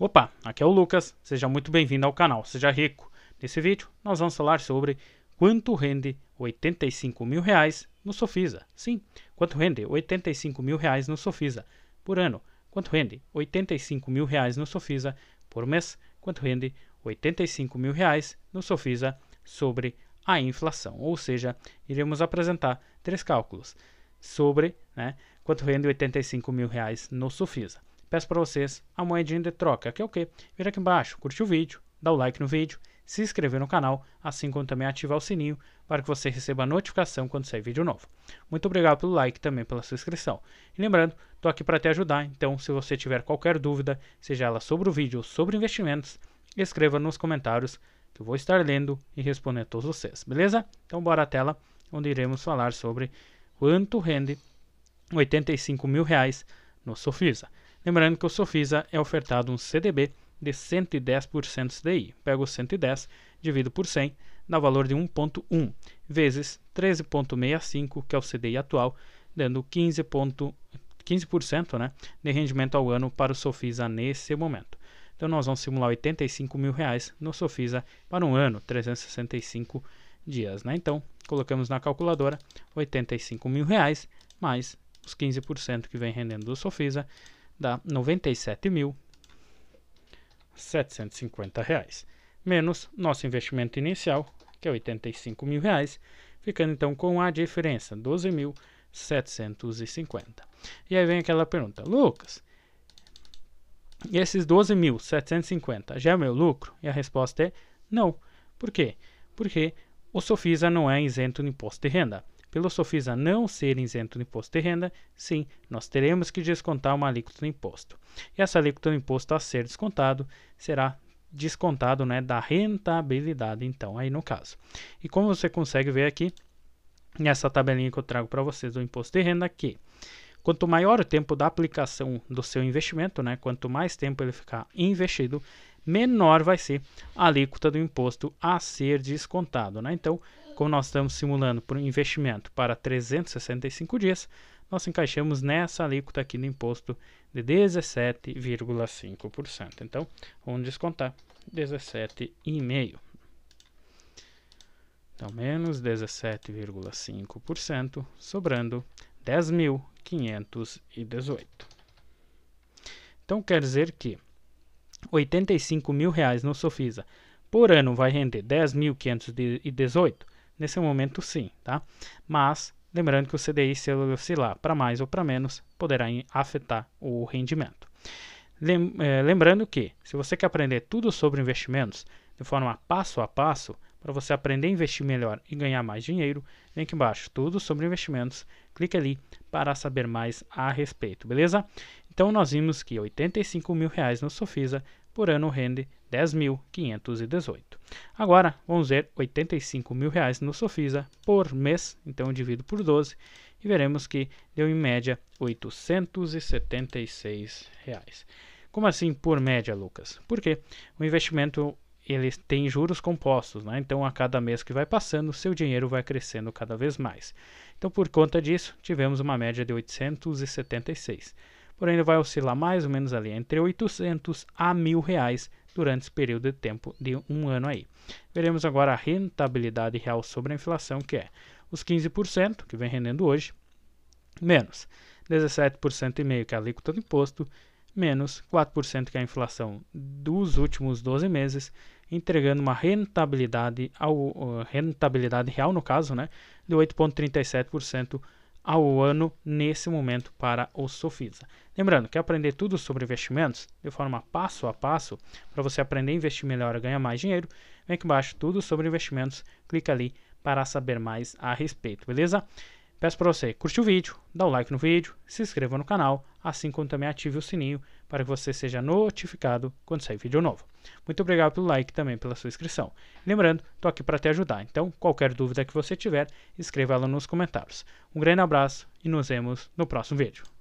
Opa, aqui é o Lucas, seja muito bem-vindo ao canal Seja Rico. Nesse vídeo nós vamos falar sobre quanto rende 85 mil reais no Sofisa. Sim, quanto rende 85 mil reais no Sofisa por ano? Quanto rende 85 mil reais no Sofisa por mês? Quanto rende 85 mil reais no Sofisa sobre a inflação? Ou seja, iremos apresentar três cálculos sobre né, quanto rende 85 mil reais no Sofisa peço para vocês a moedinha de troca, que é o quê? Vira aqui embaixo, Curte o vídeo, dá o like no vídeo, se inscrever no canal, assim como também ativar o sininho para que você receba a notificação quando sair vídeo novo. Muito obrigado pelo like e também pela sua inscrição. E lembrando, estou aqui para te ajudar, então se você tiver qualquer dúvida, seja ela sobre o vídeo ou sobre investimentos, escreva nos comentários que eu vou estar lendo e respondendo a todos vocês, beleza? Então bora à tela, onde iremos falar sobre quanto rende 85 mil reais no Sofisa. Lembrando que o Sofisa é ofertado um CDB de 110% CDI. Pego o 110, divido por 100, dá o valor de 1.1 vezes 13.65, que é o CDI atual, dando 15%, 15% né, de rendimento ao ano para o Sofisa nesse momento. Então nós vamos simular 85 mil reais no Sofisa para um ano, 365 dias. Né? Então colocamos na calculadora 85 mil reais mais os 15% que vem rendendo do Sofisa dá R$ 97.750, menos nosso investimento inicial, que é R$ 85.000, ficando então com a diferença, R$ 12.750. E aí vem aquela pergunta, Lucas, e esses 12.750 já é meu lucro? E a resposta é não. Por quê? Porque o Sofisa não é isento de imposto de renda. Pelo Sofisa não ser isento do imposto de renda, sim, nós teremos que descontar uma alíquota do imposto. E essa alíquota do imposto a ser descontado será descontado né, da rentabilidade, então, aí no caso. E como você consegue ver aqui, nessa tabelinha que eu trago para vocês do imposto de renda, que quanto maior o tempo da aplicação do seu investimento, né, quanto mais tempo ele ficar investido, menor vai ser a alíquota do imposto a ser descontado. Né? Então, como nós estamos simulando por investimento para 365 dias, nós encaixamos nessa alíquota aqui do imposto de 17,5%. Então, vamos descontar 17,5%. Então, menos 17,5%, sobrando 10.518. Então, quer dizer que 85 mil reais no Sofisa por ano vai render 10.518 Nesse momento, sim, tá? Mas, lembrando que o CDI, se ele oscilar para mais ou para menos, poderá afetar o rendimento. É, lembrando que, se você quer aprender tudo sobre investimentos de forma passo a passo, para você aprender a investir melhor e ganhar mais dinheiro, aqui embaixo, tudo sobre investimentos, clique ali para saber mais a respeito, beleza? Então nós vimos que 85 mil reais no Sofisa por ano rende 10.518. Agora, vamos ver R$ mil reais no Sofisa por mês, então eu divido por 12 e veremos que deu em média 876 reais. Como assim por média, Lucas? Porque o investimento ele tem juros compostos, né? então a cada mês que vai passando, seu dinheiro vai crescendo cada vez mais. Então, por conta disso, tivemos uma média de 876 porém ele vai oscilar mais ou menos ali entre 800 a mil reais durante esse período de tempo de um ano aí. Veremos agora a rentabilidade real sobre a inflação, que é os 15% que vem rendendo hoje, menos 17,5% que é a alíquota do imposto, menos 4% que é a inflação dos últimos 12 meses, entregando uma rentabilidade, ao, rentabilidade real no caso, né, de 8,37% ao ano nesse momento para o Sofisa. Lembrando que aprender tudo sobre investimentos de forma passo a passo, para você aprender a investir melhor e ganhar mais dinheiro, vem aqui embaixo, tudo sobre investimentos, clica ali para saber mais a respeito, beleza? Peço para você curtir o vídeo, dar o like no vídeo, se inscreva no canal, assim como também ative o sininho para que você seja notificado quando sair vídeo novo. Muito obrigado pelo like e também pela sua inscrição. Lembrando, estou aqui para te ajudar, então qualquer dúvida que você tiver, escreva ela nos comentários. Um grande abraço e nos vemos no próximo vídeo.